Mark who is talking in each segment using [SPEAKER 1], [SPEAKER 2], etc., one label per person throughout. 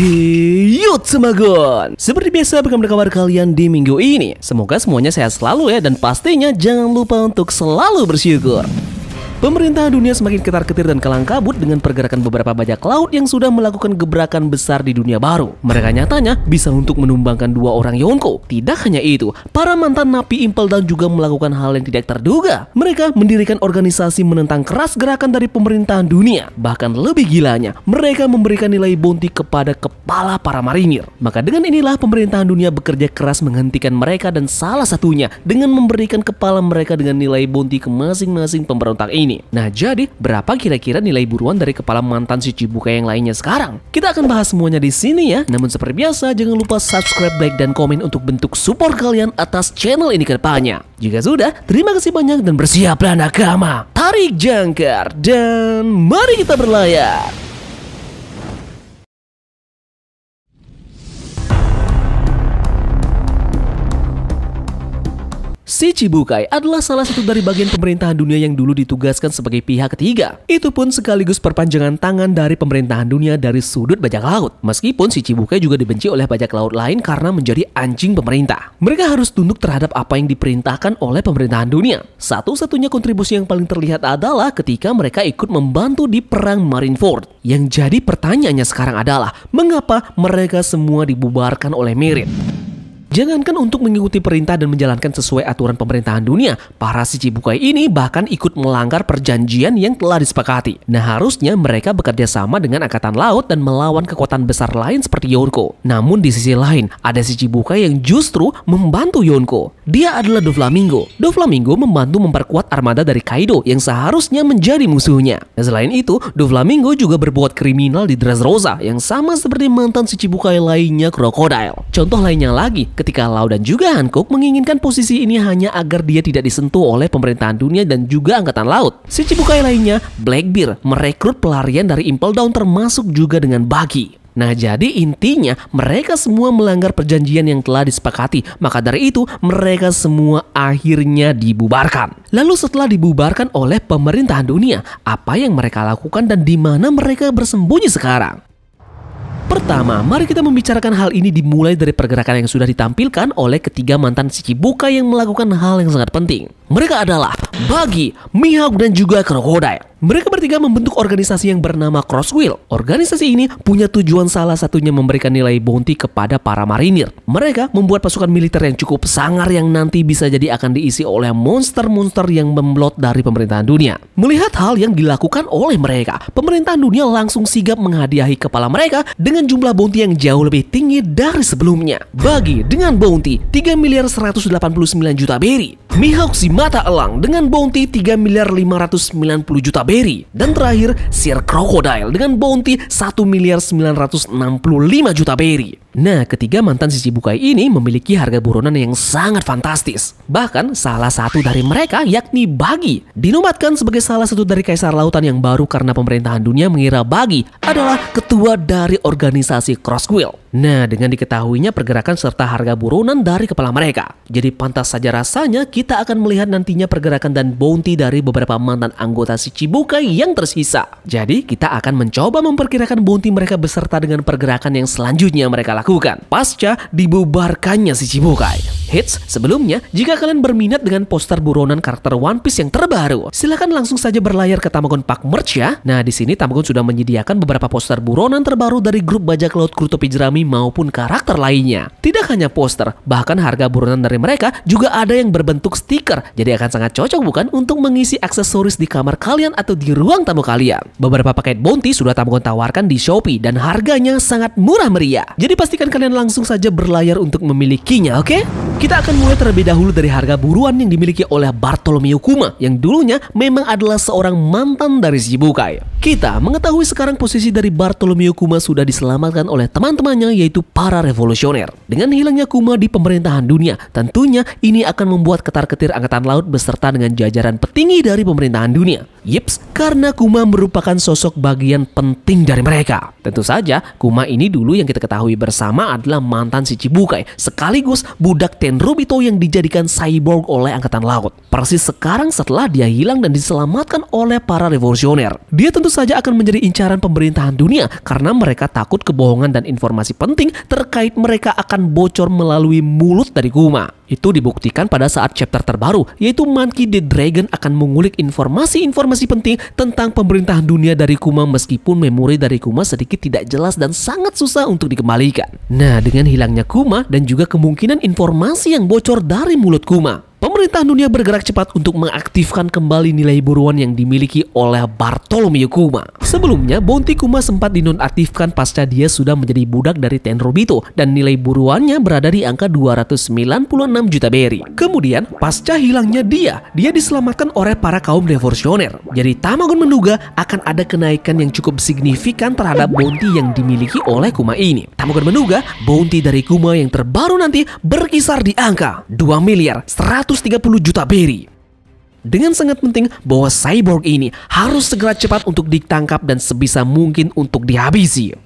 [SPEAKER 1] yuk semagun Seperti biasa bagaimana kabar kalian di minggu ini Semoga semuanya sehat selalu ya Dan pastinya jangan lupa untuk selalu bersyukur Pemerintahan dunia semakin ketar-ketir dan kelang kabut dengan pergerakan beberapa bajak laut yang sudah melakukan gebrakan besar di dunia baru. Mereka nyatanya bisa untuk menumbangkan dua orang Yonko. Tidak hanya itu, para mantan napi impel dan juga melakukan hal yang tidak terduga. Mereka mendirikan organisasi menentang keras gerakan dari pemerintahan dunia. Bahkan lebih gilanya, mereka memberikan nilai bonti kepada kepala para marinir. Maka dengan inilah pemerintahan dunia bekerja keras menghentikan mereka dan salah satunya dengan memberikan kepala mereka dengan nilai bonti ke masing-masing pemberontak ini ini. Nah jadi berapa kira-kira nilai buruan dari kepala mantan si Cibuka yang lainnya sekarang? Kita akan bahas semuanya di sini ya. Namun seperti biasa jangan lupa subscribe, like, dan komen untuk bentuk support kalian atas channel ini ke depannya. Jika sudah, terima kasih banyak dan bersiaplah nakama. Tarik jangkar dan mari kita berlayar. Si Cibukai adalah salah satu dari bagian pemerintahan dunia yang dulu ditugaskan sebagai pihak ketiga. Itu pun sekaligus perpanjangan tangan dari pemerintahan dunia dari sudut bajak laut. Meskipun si Cibukai juga dibenci oleh bajak laut lain karena menjadi anjing pemerintah. Mereka harus tunduk terhadap apa yang diperintahkan oleh pemerintahan dunia. Satu-satunya kontribusi yang paling terlihat adalah ketika mereka ikut membantu di perang Marineford. Yang jadi pertanyaannya sekarang adalah, mengapa mereka semua dibubarkan oleh Mirin? Jangankan untuk mengikuti perintah dan menjalankan sesuai aturan pemerintahan dunia, para si cibukai ini bahkan ikut melanggar perjanjian yang telah disepakati. Nah harusnya mereka bekerja sama dengan Angkatan Laut dan melawan kekuatan besar lain seperti Yonko. Namun di sisi lain, ada si cibukai yang justru membantu Yonko. Dia adalah Doflamingo. Doflamingo membantu memperkuat armada dari Kaido yang seharusnya menjadi musuhnya. Nah, selain itu, Doflamingo juga berbuat kriminal di Dressrosa yang sama seperti mantan si cibukai lainnya Crocodile. Contoh lainnya lagi, ketika Lau dan juga Hankook menginginkan posisi ini hanya agar dia tidak disentuh oleh pemerintahan dunia dan juga angkatan laut. Si Cibukai lainnya, Blackbeard, merekrut pelarian dari Impel Down termasuk juga dengan Buggy. Nah jadi intinya mereka semua melanggar perjanjian yang telah disepakati Maka dari itu mereka semua akhirnya dibubarkan Lalu setelah dibubarkan oleh pemerintahan dunia Apa yang mereka lakukan dan di mana mereka bersembunyi sekarang? Pertama, mari kita membicarakan hal ini dimulai dari pergerakan yang sudah ditampilkan oleh ketiga mantan Buka yang melakukan hal yang sangat penting. Mereka adalah Bagi, Mihawk, dan juga Crocodile. Mereka bertiga membentuk organisasi yang bernama Crosswheel. Organisasi ini punya tujuan salah satunya memberikan nilai bounty kepada para marinir. Mereka membuat pasukan militer yang cukup sangar yang nanti bisa jadi akan diisi oleh monster-monster yang memblot dari pemerintahan dunia. Melihat hal yang dilakukan oleh mereka, pemerintahan dunia langsung sigap menghadiahi kepala mereka dengan jumlah bounty yang jauh lebih tinggi dari sebelumnya. Bagi dengan bounty 3 miliar 189 juta beri, Mihawk si mata elang dengan bounty 3 miliar 590 juta berry. Dan terakhir, Sir Crocodile dengan bounty 1 miliar 965 juta berry. Nah, ketiga mantan sisi bukai ini memiliki harga buronan yang sangat fantastis. Bahkan, salah satu dari mereka yakni Bagi. Dinobatkan sebagai salah satu dari kaisar lautan yang baru karena pemerintahan dunia mengira Bagi adalah ketua dari organisasi Crossquill. Nah, dengan diketahuinya pergerakan serta harga buronan dari kepala mereka. Jadi pantas saja rasanya kita akan melihat nantinya pergerakan dan bounty dari beberapa mantan anggota si Cibukai yang tersisa. Jadi, kita akan mencoba memperkirakan bounty mereka beserta dengan pergerakan yang selanjutnya mereka lakukan dilakukan pasca dibubarkannya si Cibukai. Hits, sebelumnya, jika kalian berminat dengan poster buronan karakter One Piece yang terbaru, silahkan langsung saja berlayar ke Tamagon Park Merch ya. Nah, di sini Tamagon sudah menyediakan beberapa poster buronan terbaru dari grup bajak laut Kruto Jerami maupun karakter lainnya. Tidak hanya poster, bahkan harga buronan dari mereka juga ada yang berbentuk stiker. Jadi akan sangat cocok bukan untuk mengisi aksesoris di kamar kalian atau di ruang tamu kalian. Beberapa paket bounty sudah Tamagon tawarkan di Shopee dan harganya sangat murah meriah. Jadi pas pastikan kalian langsung saja berlayar untuk memilikinya, oke? Okay? Kita akan mulai terlebih dahulu dari harga buruan yang dimiliki oleh Bartolomeo Kuma yang dulunya memang adalah seorang mantan dari Shibukai. Kita mengetahui sekarang posisi dari Bartolomeo Kuma sudah diselamatkan oleh teman-temannya yaitu para revolusioner. Dengan hilangnya Kuma di pemerintahan dunia, tentunya ini akan membuat ketar-ketir angkatan laut beserta dengan jajaran petinggi dari pemerintahan dunia. Yips, karena Kuma merupakan sosok bagian penting dari mereka. Tentu saja, Kuma ini dulu yang kita ketahui bersama adalah mantan si Cibukai, sekaligus budak Kapten Rubito yang dijadikan cyborg oleh Angkatan Laut. Persis sekarang setelah dia hilang dan diselamatkan oleh para revolusioner. Dia tentu saja akan menjadi incaran pemerintahan dunia karena mereka takut kebohongan dan informasi penting terkait mereka akan bocor melalui mulut dari kuma. Itu dibuktikan pada saat chapter terbaru, yaitu Monkey the Dragon akan mengulik informasi-informasi penting tentang pemerintahan dunia dari Kuma meskipun memori dari Kuma sedikit tidak jelas dan sangat susah untuk dikembalikan. Nah, dengan hilangnya Kuma dan juga kemungkinan informasi yang bocor dari mulut Kuma, pemerintah dunia bergerak cepat untuk mengaktifkan kembali nilai buruan yang dimiliki oleh Bartolomeo Kuma. Sebelumnya, Bounty Kuma sempat dinonaktifkan pasca dia sudah menjadi budak dari Tenrobito dan nilai buruannya berada di angka 296 juta beri. Kemudian, pasca hilangnya dia, dia diselamatkan oleh para kaum revolusioner. Jadi Tamagon menduga akan ada kenaikan yang cukup signifikan terhadap bounty yang dimiliki oleh Kuma ini. Tamagon menduga bounty dari Kuma yang terbaru nanti berkisar di angka 2 miliar 130 30 juta beri. Dengan sangat penting bahwa cyborg ini harus segera cepat untuk ditangkap dan sebisa mungkin untuk dihabisi.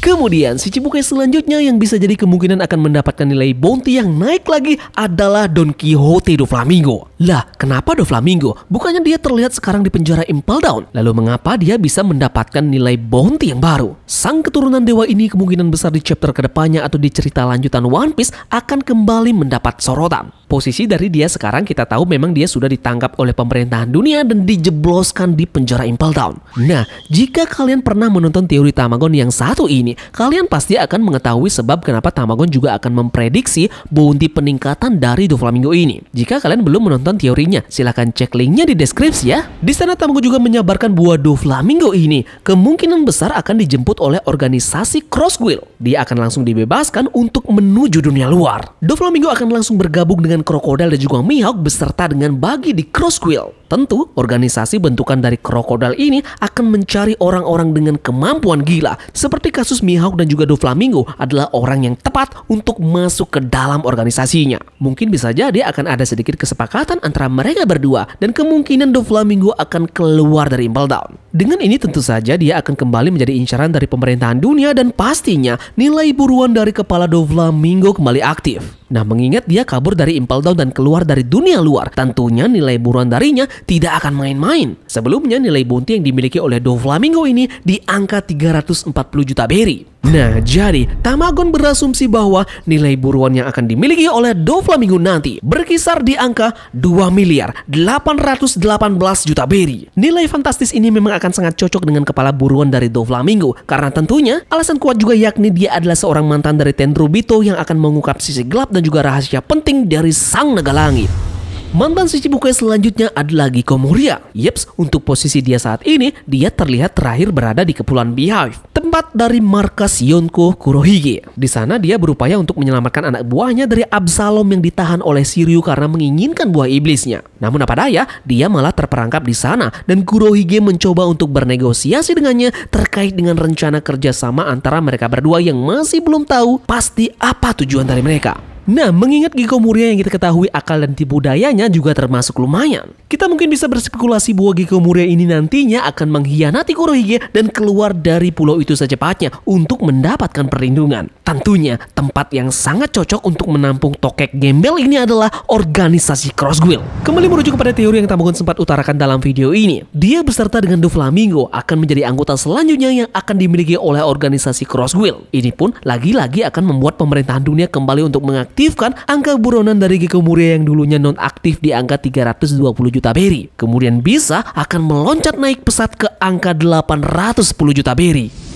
[SPEAKER 1] Kemudian si Cibukai selanjutnya yang bisa jadi kemungkinan akan mendapatkan nilai bounty yang naik lagi adalah Don Quixote do Flamingo. Lah, kenapa do Flamingo? Bukannya dia terlihat sekarang di penjara Impel Down. Lalu mengapa dia bisa mendapatkan nilai bounty yang baru? Sang keturunan dewa ini kemungkinan besar di chapter kedepannya atau di cerita lanjutan One Piece akan kembali mendapat sorotan posisi dari dia sekarang kita tahu memang dia sudah ditangkap oleh pemerintahan dunia dan dijebloskan di penjara Impel Down. Nah, jika kalian pernah menonton teori Tamagon yang satu ini, kalian pasti akan mengetahui sebab kenapa Tamagon juga akan memprediksi bounty peningkatan dari Doflamingo ini. Jika kalian belum menonton teorinya, silahkan cek linknya di deskripsi ya. Di sana Tamagon juga menyabarkan buah Doflamingo ini kemungkinan besar akan dijemput oleh organisasi Crossguild. Dia akan langsung dibebaskan untuk menuju dunia luar. Doflamingo akan langsung bergabung dengan krokodil dan juga Mihawk beserta dengan Bagi di Crossquill. Tentu, organisasi bentukan dari krokodil ini akan mencari orang-orang dengan kemampuan gila. Seperti kasus Mihawk dan juga Doflamingo adalah orang yang tepat untuk masuk ke dalam organisasinya. Mungkin bisa jadi akan ada sedikit kesepakatan antara mereka berdua dan kemungkinan Doflamingo akan keluar dari Impel Down. Dengan ini tentu saja dia akan kembali menjadi incaran dari pemerintahan dunia dan pastinya nilai buruan dari kepala Doflamingo kembali aktif. Nah mengingat dia kabur dari Impel Down dan keluar dari dunia luar, tentunya nilai buruan darinya tidak akan main-main. Sebelumnya nilai bounty yang dimiliki oleh Doflamingo ini di angka 340 juta berry. Nah, jadi Tamagon berasumsi bahwa nilai buruan yang akan dimiliki oleh Doflamingo nanti berkisar di angka 2 miliar 818 juta berry. Nilai fantastis ini memang akan sangat cocok dengan kepala buruan dari Doflamingo karena tentunya alasan kuat juga yakni dia adalah seorang mantan dari Tenrubito yang akan mengungkap sisi gelap dan juga rahasia penting dari Sang Naga Langit. Mantan Shichibukai selanjutnya adalah Giko Moria. Yeps, untuk posisi dia saat ini, dia terlihat terakhir berada di Kepulauan Beehive, tempat dari markas Yonko Kurohige. Di sana dia berupaya untuk menyelamatkan anak buahnya dari Absalom yang ditahan oleh Siryu karena menginginkan buah iblisnya. Namun apa daya, dia malah terperangkap di sana dan Kurohige mencoba untuk bernegosiasi dengannya terkait dengan rencana kerjasama antara mereka berdua yang masih belum tahu pasti apa tujuan dari mereka. Nah, mengingat Giko Gikomuria yang kita ketahui akal dan tipu dayanya juga termasuk lumayan. Kita mungkin bisa berspekulasi bahwa Giko Gikomuria ini nantinya akan mengkhianati Kurohige dan keluar dari pulau itu secepatnya untuk mendapatkan perlindungan. Tentunya, tempat yang sangat cocok untuk menampung tokek gembel ini adalah organisasi Cross Guild. Kembali merujuk kepada teori yang Tambugun sempat utarakan dalam video ini. Dia beserta dengan Doflamingo akan menjadi anggota selanjutnya yang akan dimiliki oleh organisasi Cross Guild. Ini pun lagi-lagi akan membuat pemerintahan dunia kembali untuk mengaktifkan mengaktifkan angka buronan dari Gekko Muria yang dulunya nonaktif di angka 320 juta beri. Kemudian bisa akan meloncat naik pesat ke angka 810 juta beri.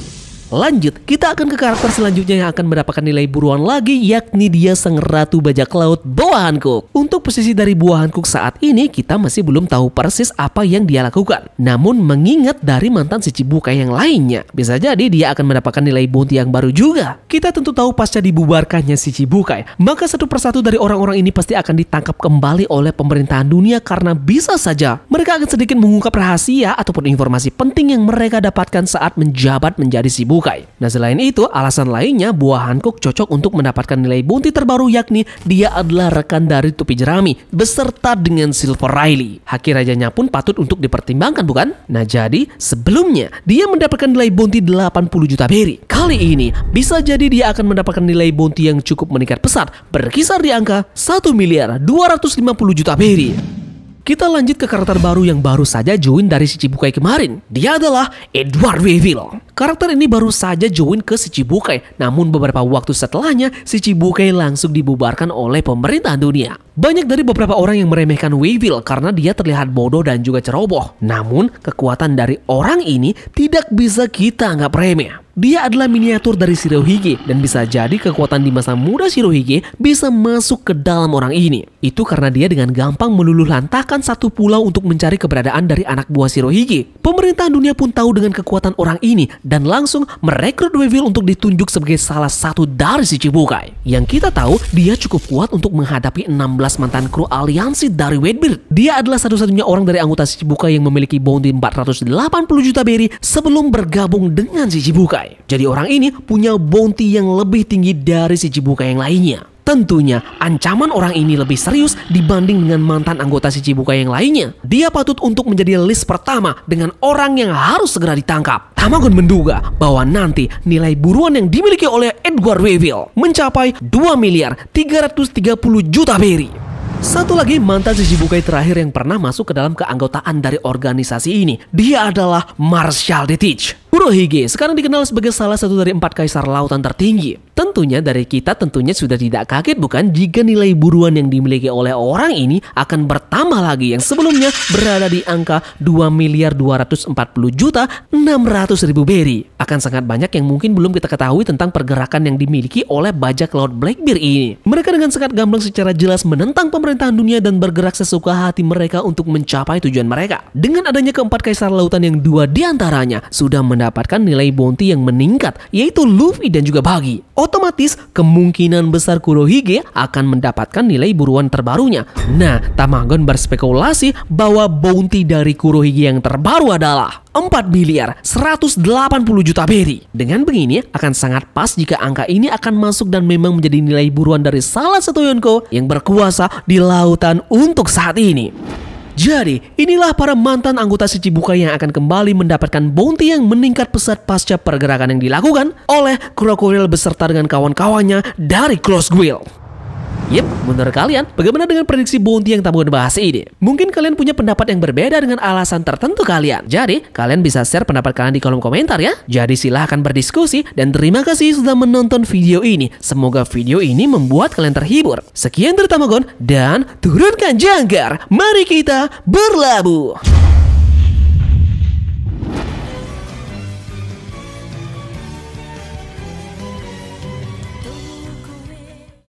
[SPEAKER 1] Lanjut, kita akan ke karakter selanjutnya yang akan mendapatkan nilai buruan lagi yakni dia sang ratu bajak laut Boa Hankook. Untuk posisi dari Boa Hankook saat ini kita masih belum tahu persis apa yang dia lakukan. Namun mengingat dari mantan si Cibuka yang lainnya, bisa jadi dia akan mendapatkan nilai bounty yang baru juga. Kita tentu tahu pasca dibubarkannya si Cibuka, maka satu persatu dari orang-orang ini pasti akan ditangkap kembali oleh pemerintahan dunia karena bisa saja mereka akan sedikit mengungkap rahasia ataupun informasi penting yang mereka dapatkan saat menjabat menjadi Cibukai bukai. Nah selain itu, alasan lainnya buah Hankook cocok untuk mendapatkan nilai bounty terbaru yakni dia adalah rekan dari Tupi Jerami beserta dengan Silver Riley. Haki rajanya pun patut untuk dipertimbangkan bukan? Nah jadi sebelumnya dia mendapatkan nilai bounty 80 juta beri. Kali ini bisa jadi dia akan mendapatkan nilai bounty yang cukup meningkat pesat berkisar di angka 1 miliar 250 juta beri. Kita lanjut ke karakter baru yang baru saja join dari Shichibukai kemarin. Dia adalah Edward Weevil. Karakter ini baru saja join ke Shichibukai, namun beberapa waktu setelahnya Shichibukai langsung dibubarkan oleh pemerintah dunia. Banyak dari beberapa orang yang meremehkan Weevil karena dia terlihat bodoh dan juga ceroboh. Namun, kekuatan dari orang ini tidak bisa kita anggap remeh. Dia adalah miniatur dari Shirohige dan bisa jadi kekuatan di masa muda Shirohige bisa masuk ke dalam orang ini. Itu karena dia dengan gampang meluluh lantakan satu pulau untuk mencari keberadaan dari anak buah Shirohige. Pemerintahan dunia pun tahu dengan kekuatan orang ini dan langsung merekrut Weevil untuk ditunjuk sebagai salah satu dari si Cibukai. Yang kita tahu dia cukup kuat untuk menghadapi 16 mantan kru aliansi dari Whitebeard. Dia adalah satu-satunya orang dari anggota si Cibukai yang memiliki bounty 480 juta berry sebelum bergabung dengan si Cibukai. Jadi orang ini punya bounty yang lebih tinggi dari si yang lainnya. Tentunya, ancaman orang ini lebih serius dibanding dengan mantan anggota si yang lainnya. Dia patut untuk menjadi list pertama dengan orang yang harus segera ditangkap. Tamagon menduga bahwa nanti nilai buruan yang dimiliki oleh Edward Wavell mencapai 2 miliar 330 juta beri. Satu lagi mantan si terakhir yang pernah masuk ke dalam keanggotaan dari organisasi ini. Dia adalah Marshall Detich. Urohige sekarang dikenal sebagai salah satu dari empat kaisar lautan tertinggi. Tentunya dari kita tentunya sudah tidak kaget bukan jika nilai buruan yang dimiliki oleh orang ini akan bertambah lagi yang sebelumnya berada di angka 2 miliar 240 juta 600 ribu beri. Akan sangat banyak yang mungkin belum kita ketahui tentang pergerakan yang dimiliki oleh bajak laut Blackbeard ini. Mereka dengan sangat gamblang secara jelas menentang pemerintahan dunia dan bergerak sesuka hati mereka untuk mencapai tujuan mereka. Dengan adanya keempat kaisar lautan yang dua diantaranya sudah mendapat mendapatkan nilai bounty yang meningkat, yaitu Luffy dan juga Buggy. Otomatis, kemungkinan besar Kurohige akan mendapatkan nilai buruan terbarunya. Nah, Tamagon berspekulasi bahwa bounty dari Kurohige yang terbaru adalah 4 miliar 180 juta beri. Dengan begini akan sangat pas jika angka ini akan masuk dan memang menjadi nilai buruan dari salah satu Yonko yang berkuasa di lautan untuk saat ini. Jadi, inilah para mantan anggota Cibuka yang akan kembali mendapatkan bounty yang meningkat pesat pasca pergerakan yang dilakukan oleh Crocodile beserta dengan kawan-kawannya dari Close Guild. Yep, menurut kalian, bagaimana dengan prediksi bounty yang tabungan bahas ini? Mungkin kalian punya pendapat yang berbeda dengan alasan tertentu kalian. Jadi, kalian bisa share pendapat kalian di kolom komentar ya. Jadi silahkan berdiskusi dan terima kasih sudah menonton video ini. Semoga video ini membuat kalian terhibur. Sekian dari Tamagon dan turunkan jangkar. Mari kita berlabuh.